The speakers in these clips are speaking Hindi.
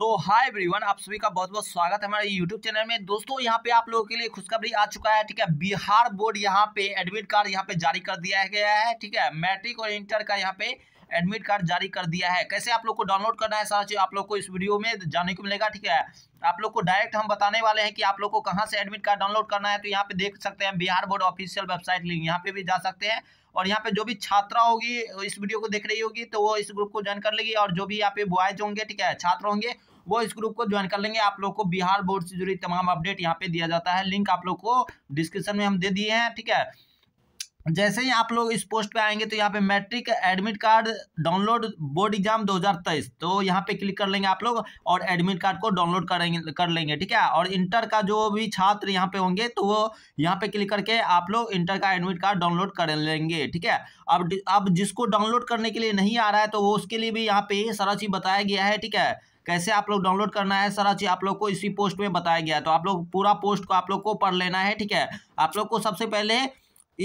तो हाय एवरीवन आप सभी का बहुत बहुत स्वागत है हमारे यूट्यूब चैनल में दोस्तों यहाँ पे आप लोगों के लिए खुशखबरी आ चुका है ठीक है बिहार बोर्ड यहाँ पे एडमिट कार्ड यहाँ पे जारी कर दिया गया है ठीक है मैट्रिक और इंटर का यहाँ पे एडमिट कार्ड जारी कर दिया है कैसे आप लोग को डाउनलोड करना है सारा चीज आप लोग को इस वीडियो में जाने को मिलेगा ठीक है आप लोग को डायरेक्ट हम बताने वाले हैं कि आप लोग को कहाँ से एडमिट कार्ड डाउनलोड करना है तो यहाँ पे देख सकते हैं Bihar board official website link यहाँ पे भी जा सकते हैं और यहाँ पे जो भी छात्रा होगी इस वीडियो को देख रही होगी तो वो इस ग्रुप को ज्वाइन कर लेगी और जो भी यहाँ पे बॉयज होंगे ठीक है छात्र होंगे वो इस ग्रुप को ज्वाइन कर लेंगे आप लोग को बिहार बोर्ड से जुड़ी तमाम अपडेट यहाँ पे दिया जाता है लिंक आप लोग को डिस्क्रिप्शन में हम दे दिए हैं ठीक है जैसे ही आप लोग इस पोस्ट पे आएंगे तो यहाँ पे matric admit card download board exam 2023 तो यहाँ पे क्लिक कर लेंगे आप लोग और एडमिट कार्ड को डाउनलोड करेंगे कर लेंगे ठीक है और इंटर का जो भी छात्र यहाँ पे होंगे तो वो यहाँ पे क्लिक करके आप लोग इंटर का एडमिट कार्ड डाउनलोड कर लेंगे ठीक है अब अब जिसको डाउनलोड करने के लिए नहीं आ रहा है तो वो उसके लिए भी यहाँ पे सारा चीज़ बताया गया है ठीक है कैसे आप लोग डाउनलोड करना है सारा चीज़ आप लोग को इसी पोस्ट में बताया गया है तो आप लोग पूरा पोस्ट को आप लोग को पढ़ लेना है ठीक है आप लोग को सबसे पहले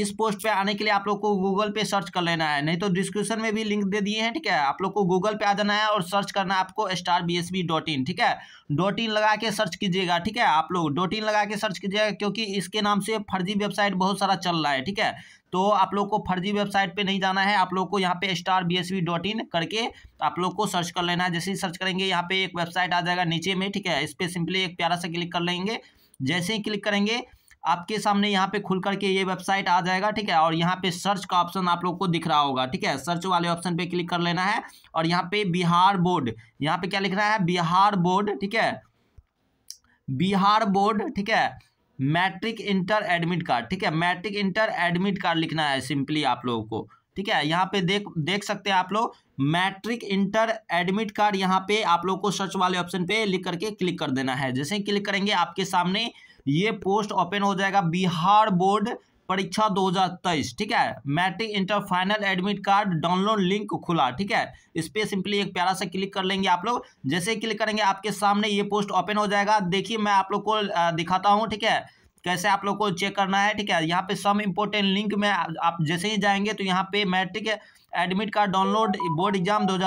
इस पोस्ट पे आने के लिए आप लोग को गूगल पे सर्च कर लेना है नहीं तो डिस्क्रिप्शन में भी लिंक दे दिए हैं ठीक है आप लोग को गूगल पे आ जाना है और सर्च करना है आपको star B S B dot in ठीक है डॉट इन लगा के सर्च कीजिएगा ठीक है आप लोग डॉट इन लगा के सर्च कीजिएगा क्योंकि इसके नाम से फर्जी वेबसाइट बहुत सारा चल रहा है ठीक है तो आप लोग को फर्जी वेबसाइट पे नहीं जाना है आप लोग को यहाँ पे star B S dot in करके आप लोग को सर्च कर लेना है जैसे ही सर्च करेंगे यहाँ पे एक वेबसाइट आ जाएगा नीचे में ठीक है इस पर सिंपली एक प्यारा सा क्लिक कर लेंगे जैसे ही क्लिक करेंगे आपके सामने यहाँ पे खुल करके ये वेबसाइट आ जाएगा ठीक है और यहाँ पे सर्च का ऑप्शन आप लोग को दिख रहा होगा ठीक है सर्च वाले ऑप्शन पे क्लिक कर लेना है और यहाँ पे बिहार बोर्ड यहाँ पे क्या लिख रहा है बिहार बोर्ड ठीक है बिहार बोर्ड ठीक है मैट्रिक इंटर एडमिट कार्ड ठीक है मैट्रिक इंटर एडमिट कार्ड लिखना है सिंपली आप लोगों को ठीक है यहाँ पे देख देख सकते हैं आप लोग मैट्रिक इंटर एडमिट कार्ड यहाँ पे आप लोग को सर्च वाले ऑप्शन पे लिख करके क्लिक कर देना है जैसे क्लिक करेंगे आपके सामने ये पोस्ट ओपन हो जाएगा बिहार बोर्ड परीक्षा 2023 ठीक है matric inter final admit card download link खुला ठीक है इस पर सिंपली एक प्यारा सा क्लिक कर लेंगे आप लोग जैसे ही क्लिक करेंगे आपके सामने ये पोस्ट ओपन हो जाएगा देखिए मैं आप लोग को दिखाता हूँ ठीक है कैसे आप लोग को चेक करना है ठीक है यहाँ पे सम इम्पोर्टेंट लिंक में आप जैसे ही जाएंगे तो यहाँ पे matric admit card download board exam दो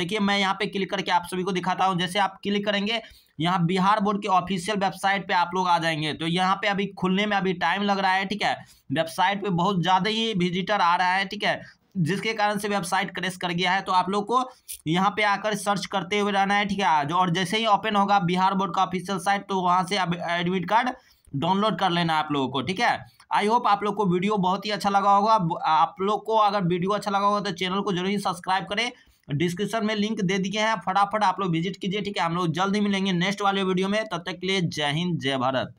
देखिए मैं यहाँ पे क्लिक करके आप सभी को दिखाता हूँ जैसे आप क्लिक करेंगे यहाँ बिहार बोर्ड के ऑफिशियल वेबसाइट पे आप लोग आ जाएंगे तो यहाँ पे अभी खुलने में अभी टाइम लग रहा है ठीक है वेबसाइट पे बहुत ज़्यादा ही विजिटर आ रहा है ठीक है जिसके कारण से वेबसाइट क्रेश कर गया है तो आप लोग को यहाँ पे आकर सर्च करते हुए रहना है ठीक है और जैसे ही ओपन होगा बिहार बोर्ड का ऑफिशियल साइट तो वहाँ से एडमिट कार्ड डाउनलोड कर लेना आप लोगों को ठीक है आई होप आप लोग को वीडियो बहुत ही अच्छा लगा होगा आप लोग को अगर वीडियो अच्छा लगा होगा तो चैनल को जरूर सब्सक्राइब करें डिस्क्रिप्शन में लिंक दे दिए हैं फटाफट आप लोग विजिट कीजिए ठीक है हम लोग जल्द ही मिलेंगे नेक्स्ट वाले वीडियो में तब तक के लिए जय हिंद जय भारत